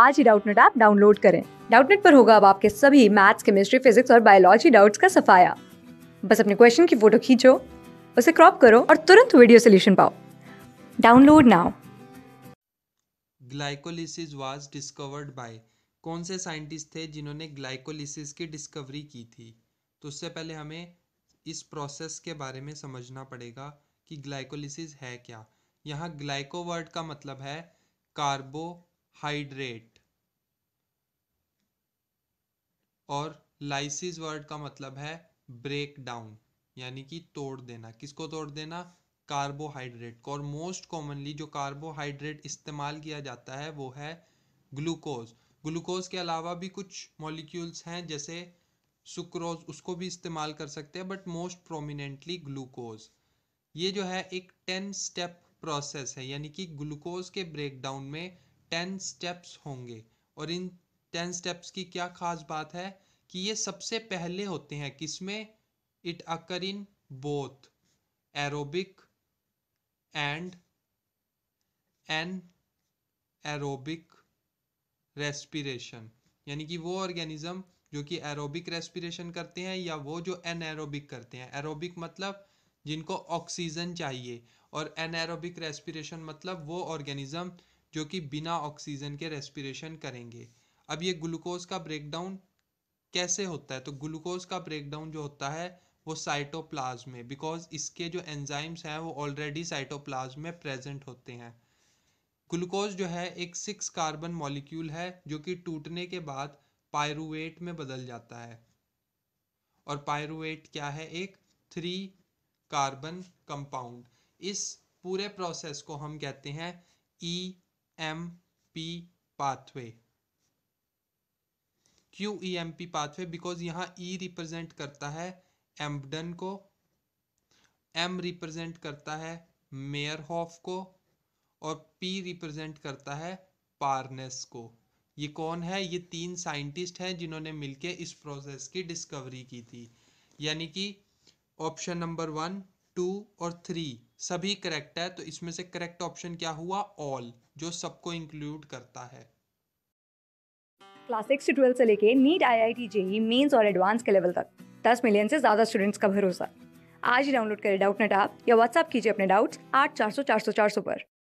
आज ही Doubtnut app download करें डाउटनेट पर होगा अब आपके सभी मैथ्स केमिस्ट्री फिजिक्स और बायोलॉजी डाउट्स का सफाया बस अपने क्वेश्चन की फोटो खींचो उसे क्रॉप करो और तुरंत वीडियो सोल्यूशन पाओ download now glycolysis was discovered by कौन से साइंटिस्ट थे जिन्होंने ग्लाइकोलिसिस की डिस्कवरी की थी तो उससे पहले हमें इस प्रोसेस के बारे में समझना पड़ेगा कि ग्लाइकोलिसिस है क्या यहाँ ग्लाइको वर्ड का मतलब है कार्बो हाइड्रेट और लाइसिस वर्ड का मतलब है ब्रेक डाउन यानी कि तोड़ देना किसको तोड़ देना कार्बोहाइड्रेट को और मोस्ट कॉमनली जो कार्बोहाइड्रेट इस्तेमाल किया जाता है वो है ग्लूकोज ग्लूकोज के अलावा भी कुछ मॉलिक्यूल्स हैं जैसे सुक्रोज उसको भी इस्तेमाल कर सकते हैं बट मोस्ट प्रोमिनेंटली ग्लूकोज ये जो है एक टेन स्टेप प्रोसेस है यानी कि ग्लूकोज के ब्रेकडाउन में टेन स्टेप्स होंगे और इन टेन स्टेप्स की क्या खास बात है कि ये सबसे पहले होते हैं किसमें it occur in both aerobic and anaerobic respiration यानी कि वो ऑर्गेनिज्म जो कि एरोबिक रेस्पिरेशन करते हैं या वो जो एन एरोबिक करते हैं एरोबिक मतलब जिनको ऑक्सीजन चाहिए और एन एरोबिक रेस्पिरेशन मतलब वो ऑर्गेनिज्म जो कि बिना ऑक्सीजन के रेस्पिरेशन करेंगे अब ये ग्लूकोज का ब्रेकडाउन कैसे होता है तो ग्लूकोज का ब्रेकडाउन जो होता है वो साइटोप्लाज्म में बिकॉज इसके जो एंजाइम्स हैं वो ऑलरेडी साइटोप्लाज्म में प्रेजेंट होते हैं ग्लूकोज जो है एक सिक्स कार्बन मॉलिक्यूल है जो कि टूटने के बाद पायरुवेट में बदल जाता है और पायरुवेट क्या है एक थ्री कार्बन कंपाउंड इस पूरे प्रोसेस को हम कहते हैं E e M P pathway क्यू E M P pathway because यहाँ ई e रिप्रेजेंट करता है एम्बडन को एम रिप्रेजेंट करता है मेयर हॉफ को और पी रिप्रेजेंट करता है पारनेस को ये कौन है ये तीन साइंटिस्ट हैं जिन्होंने मिलके इस प्रोसेस की डिस्कवरी की थी यानी कि ऑप्शन नंबर वन टू और थ्री सभी करेक्ट है तो इसमें से करेक्ट ऑप्शन क्या हुआ ऑल जो सबको इंक्लूड करता है क्लास सिक्स से ट्वेल्थ से लेके NEET I I T JEE mains और एडवांस के लेवल तक दस मिलियन से ज़्यादा स्टूडेंट्स का भरोसा आज ही डाउनलोड करें डाउट नेट ऐप या व्हाट्सएप कीजिए अपने डाउट्स आठ चार सौ चार सौ चार सौ पर